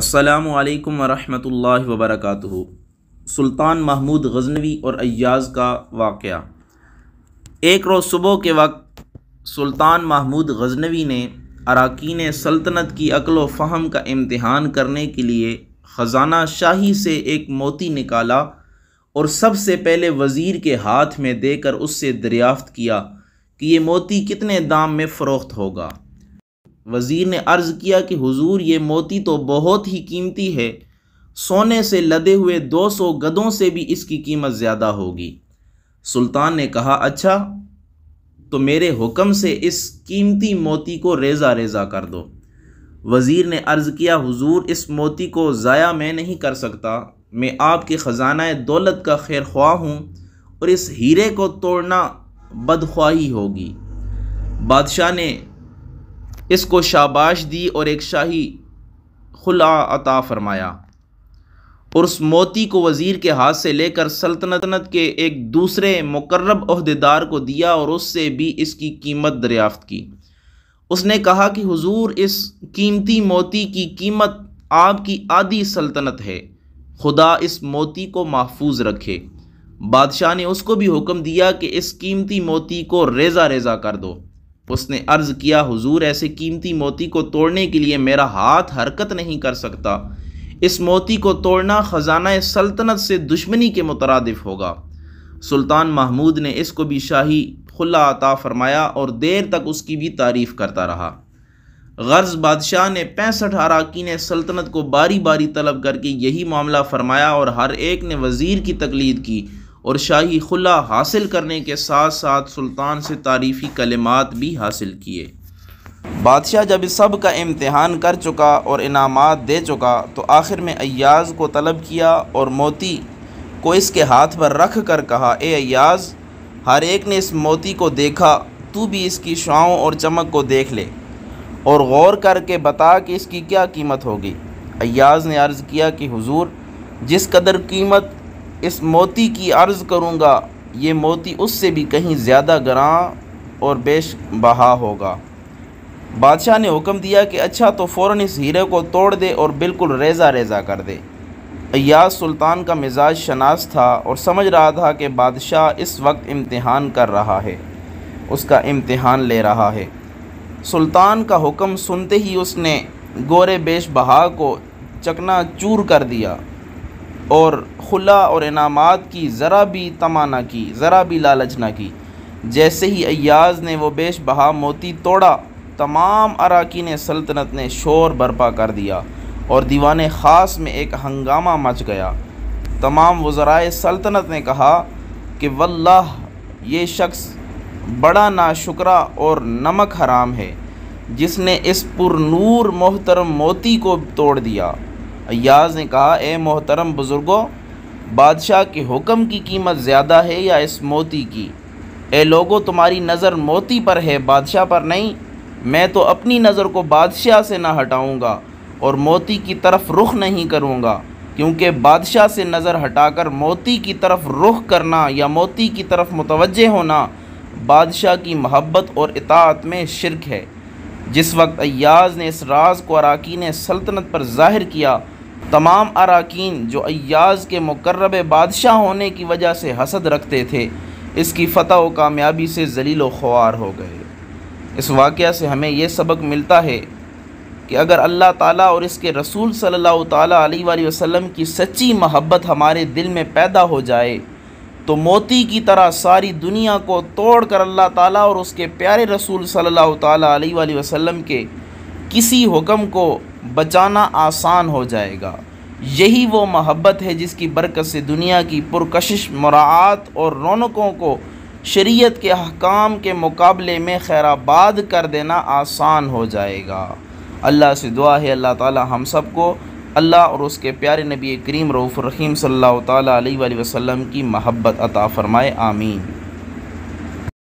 असलकम वरहमल वबरक सुल्तान महमूद गजनवी और अयाज़ का वाक़ एक रोज़ सुबह के वक्त सुल्तान महमूद गजनवी ने अरकान सल्तनत की व फ़हम का इम्तहान करने के लिए ख़जाना शाही से एक मोती निकाला और सबसे पहले वज़ीर के हाथ में देकर उससे दरियाफ्त किया कि ये मोती कितने दाम में फ़रोख्त होगा वज़ीर ने अर्ज़ किया कि हुजूर ये मोती तो बहुत ही कीमती है सोने से लदे हुए 200 गदों से भी इसकी कीमत ज़्यादा होगी सुल्तान ने कहा अच्छा तो मेरे हुक्म से इस कीमती मोती को रेज़ा रेज़ा कर दो वज़ीर ने अर्ज़ किया हुजूर इस मोती को ज़ाया मैं नहीं कर सकता मैं आपके ख़जाना दौलत का खैर ख्वाह हूँ और इस हीरे को तोड़ना बदख्वाही होगी बादशाह ने इसको शाबाश दी और एक शाही खुला अता फरमाया और उस मोती को वज़ीर के हाथ से लेकर सल्तनत के एक दूसरे मुकर्रब अहदेदार को दिया और उससे भी इसकी कीमत दरियाफ़्त की उसने कहा कि हुजूर इस कीमती मोती की कीमत आपकी आधी सल्तनत है खुदा इस मोती को महफूज रखे बादशाह ने उसको भी हुक्म दिया कि इस कीमती मोती को रेजा रेजा कर दो उसने अर्ज़ किया हुजूर ऐसे कीमती मोती को तोड़ने के लिए मेरा हाथ हरकत नहीं कर सकता इस मोती को तोड़ना ख़जाना सल्तनत से दुश्मनी के मुतरदफ होगा सुल्तान महमूद ने इसको भी शाही खुला आता फरमाया और देर तक उसकी भी तारीफ़ करता रहा गर्ज़ बादशाह ने पैंसठ अरकान सल्तनत को बारी बारी तलब करके यही मामला फरमाया और हर एक ने वज़ीर की तकलीद की और शाही खुला हासिल करने के साथ साथ सुल्तान से तारीफ़ी कलमात भी हासिल किए बादशाह जब इस सब का इम्तहान कर चुका और इनामात दे चुका तो आखिर में अयाज को तलब किया और मोती को इसके हाथ पर रख कर कहा ए अयाज हर एक ने इस मोती को देखा तू भी इसकी शाओं और चमक को देख ले और गौर करके बता कि इसकी क्या कीमत होगी अयाज ने अर्ज़ किया कि हुजूर जिस कदर कीमत इस मोती की अर्ज़ करूँगा ये मोती उससे भी कहीं ज़्यादा ग्रां और बेश बहा होगा बादशाह ने हुक्म दिया कि अच्छा तो फ़ौर इस हीरे को तोड़ दे और बिल्कुल रेजा रेजा कर दे अयाज सुल्तान का मिजाज शनास था और समझ रहा था कि बादशाह इस वक्त इम्तहान कर रहा है उसका इम्तहान ले रहा है सुल्तान का हुक्म सुनते ही उसने गोरे बेश बहा को चकना चूर कर दिया और खुला और इनामात की ज़रा भी तमाना की ज़रा भी लालच ना की जैसे ही अयाज ने वो बेश बहा मोती तोड़ा तमाम अरकान सल्तनत ने शोर बरपा कर दिया और दीवान ख़ास में एक हंगामा मच गया तमाम वज़राए सल्तनत ने कहा कि वल्लाह ये शख्स बड़ा नाशुकरा और नमक हराम है जिसने इस पुरनूर मोहतरम मोती को तोड़ दिया अयाज ने कहा ए मोहतरम बुज़ुर्गों बादशाह के हुक्म की कीमत ज़्यादा है या इस मोती की ए लोगों तुम्हारी नज़र मोती पर है बादशाह पर नहीं मैं तो अपनी नज़र को बादशाह से ना हटाऊँगा और मोती की तरफ रुख नहीं करूँगा क्योंकि बादशाह से नज़र हटाकर मोती की तरफ रुख करना या मोती की तरफ मुतवज होना बादशाह की महब्बत और इतात में शिरक है जिस वक्त अयाज ने इस राज को अराकीन सल्तनत पर ज़ाहिर किया तमाम अरकान जो अयाज़ के मकर्रब बादशाह होने की वजह से हसद रखते थे इसकी फ़तह व कामयाबी से जलील व ख्वार हो गए इस वाक़ से हमें यह सबक मिलता है कि अगर अल्लाह ताली और इसके रसूल सल्ला अलैहि वसम की सच्ची महब्बत हमारे दिल में पैदा हो जाए तो मोती की तरह सारी दुनिया को तोड़ कर अल्लाह ताली और उसके प्यारे रसूल सल्ला अलैहि के किसी हुक्म को बचाना आसान हो जाएगा यही वो मोहब्बत है जिसकी बरकत से दुनिया की पुरकशिश मुरात और रौनकों को शरीयत के अहकाम के मुकाबले में खैराबाद कर देना आसान हो जाएगा अल्लाह से दुआ है अल्लाह ताला हम सब को अल्लाह और उसके प्यारे नबी करीम रऊफ़ रहीम सल्लल्लाहु अलैहि वसल्लम की महब्बत अता फ़रमाए आमीन